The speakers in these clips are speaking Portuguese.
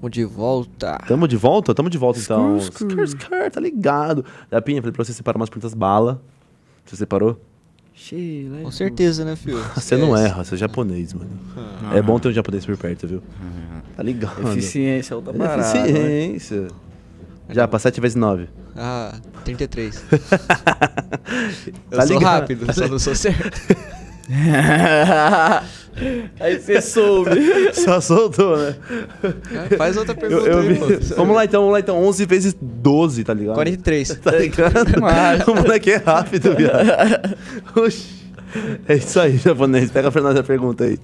Tamo de volta. Tamo de volta? Tamo de volta, então. Skrr, skrr, tá ligado. Japinha, falei pra você separar umas perguntas bala. Você separou? Cheio, é Com certeza, né, filho? você não erra, você é japonês, mano. Ah. É bom ter um japonês por perto, viu? Uhum. Tá ligado. Eficiência, é outra parada. Eficiência. Né? Já, pra 7 vezes 9. Ah, 33. eu tá sou ligado. rápido, só não sou certo. Aí você soube. Só soltou, né? É, faz outra pergunta eu, eu aí, vi... Vamos lá então, vamos lá então. 11 vezes 12, tá ligado? 43. Tá ligado? Mas... o moleque é rápido, viado. Oxi. É isso aí, japonês. Pega pra nós a pergunta aí.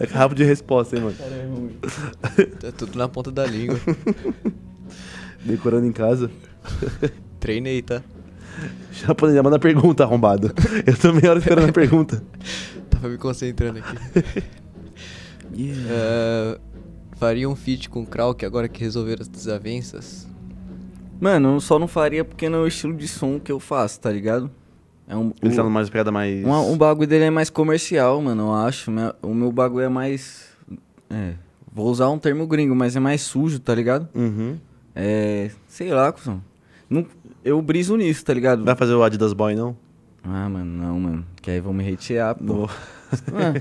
É. é rápido de resposta, hein, mano? Cara, é tá tudo na ponta da língua. Decorando em casa. Treinei, tá? Japonês, manda pergunta, arrombado. Eu tô meia hora esperando a pergunta. Tava me concentrando aqui. yeah. uh, faria um feat com o Krauk agora que resolveram as desavenças? Mano, só não faria porque não é o estilo de som que eu faço, tá ligado? É um, Ele tá um, tá numa pegada mais. Um, um bagulho dele é mais comercial, mano, eu acho. o meu bagulho é mais. É. Vou usar um termo gringo, mas é mais sujo, tá ligado? Uhum. É. Sei lá, cuzão. Não, eu briso nisso, tá ligado? Vai fazer o Adidas Boy, não? Ah, mano, não, mano. Que aí vão me hatear, pô. Ah,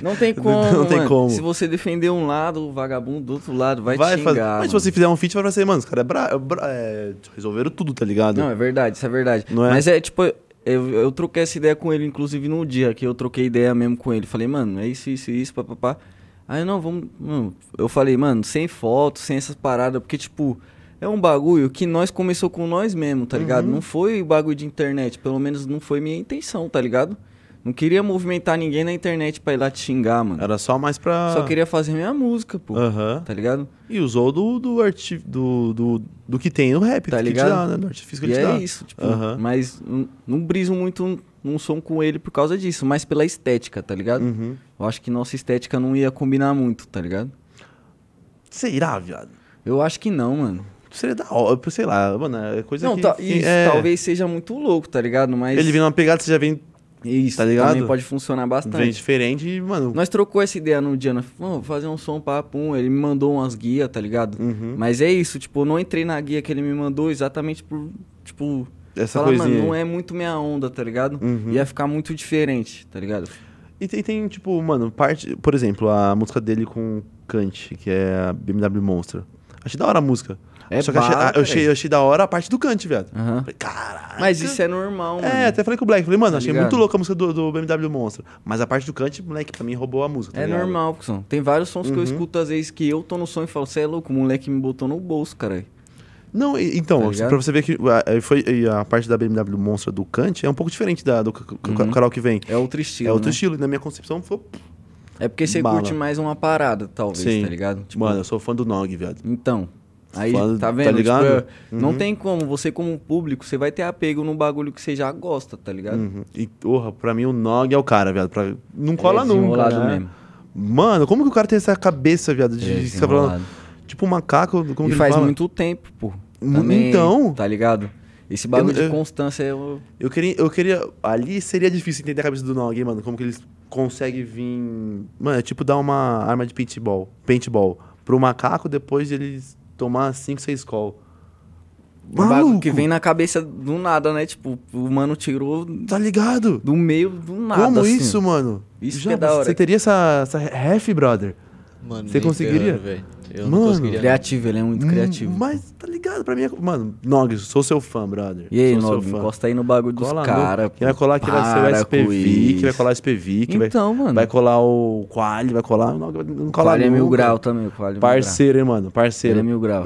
não tem como. Não tem como. Se você defender um lado, o vagabundo do outro lado vai, vai te xingar. Mas se você fizer um feat, vai ser, assim, mano, os caras é bra... É bra... é... resolveram tudo, tá ligado? Não, é verdade, isso é verdade. É? Mas é tipo, eu, eu troquei essa ideia com ele, inclusive no dia que eu troquei ideia mesmo com ele. Falei, mano, é isso, isso, isso, papapá. Aí não, vamos. Eu falei, mano, sem foto, sem essas paradas, porque tipo é um bagulho que nós começou com nós mesmo, tá ligado? Uhum. Não foi bagulho de internet, pelo menos não foi minha intenção, tá ligado? Não queria movimentar ninguém na internet pra ir lá te xingar, mano. Era só mais pra. Só queria fazer minha música, pô. Uhum. Tá ligado? E usou do do, arti... do, do, do que tem no rap, tá ligado? Dá, né? Do artifício que e te é dá. isso, tipo. Uhum. Mas não, não briso muito num som com ele por causa disso, mas pela estética, tá ligado? Uhum. Eu acho que nossa estética não ia combinar muito, tá ligado? Será, viado? Eu acho que não, mano seria da hora, sei lá, mano, é coisa não, que... Não, tá, isso é... talvez seja muito louco, tá ligado? Mas... Ele vem numa pegada, você já vem... Isso, tá ligado? também pode funcionar bastante. Vem diferente e, mano... Nós trocou essa ideia no Diana, né? vamos fazer um som papum, ele me mandou umas guias, tá ligado? Uhum. Mas é isso, tipo, eu não entrei na guia que ele me mandou exatamente por, tipo... Essa falar, coisinha. mano, não é muito minha onda, tá ligado? Uhum. Ia ficar muito diferente, tá ligado? E tem, tem, tipo, mano, parte. Por exemplo, a música dele com Kant, que é a BMW Monster. Achei da hora a música. É Só que barra, eu, achei, eu achei da hora a parte do Kant, viado. Uhum. Falei, caraca. Mas isso é normal, é, mano. É, até falei com o Black. Falei, mano, tá achei ligado? muito louca a música do, do BMW Monstro. Mas a parte do Kant, moleque, pra mim roubou a música. Tá é ligado? normal, Cusão. Tem vários sons uhum. que eu uhum. escuto às vezes que eu tô no som e falo, você é louco, o moleque me botou no bolso, caralho. Não, então, tá pra você ver que foi, a parte da BMW Monstro do Kant é um pouco diferente da, do uhum. Carol que vem. É outro estilo. É outro né? estilo. E na minha concepção foi é porque você Bala. curte mais uma parada, talvez, Sim. tá ligado? Tipo, Mano, eu sou fã do Nog, viado. Então. Aí, fã, tá, tá vendo? Tá ligado? Tipo, uhum. Não tem como. Você, como público, você vai ter apego no bagulho que você já gosta, tá ligado? Uhum. E, porra, pra mim o Nog é o cara, viado. Pra... Não é cola é nunca. Né? mesmo. Mano, como que o cara tem essa cabeça, viado, de é falando. Tipo macaco, como e que faz muito tempo, pô. Também, então. Tá ligado? Esse bagulho eu, de constância eu... eu... queria, eu queria. Ali seria difícil entender a cabeça do Nog, mano. Como que eles conseguem vir. Mano, é tipo dar uma arma de paintball, paintball pro macaco depois de eles tomar 5, 6 call. Um bagulho que vem na cabeça do nada, né? Tipo, o mano tirou. Tá ligado? Do meio do nada. Como assim. isso, mano? Isso é Já, é da hora. Você teria essa, essa ref, brother? Mano, você conseguiria? Engano, eu mano, não conseguiria. Criativo, ele é muito hum, criativo. Mas tá ligado pra mim. É... Mano, Nog, sou seu fã, brother. E aí, Nog, encosta aí no bagulho dos caras. Quem vai colar aqui vai ser o SPV, que vai colar o SPV. Que então, vai, mano. Vai colar o qual vai colar. Não, não colar é mil grau também, o Quali. É parceiro, hein, mano? Parceiro. Ele é mil grau.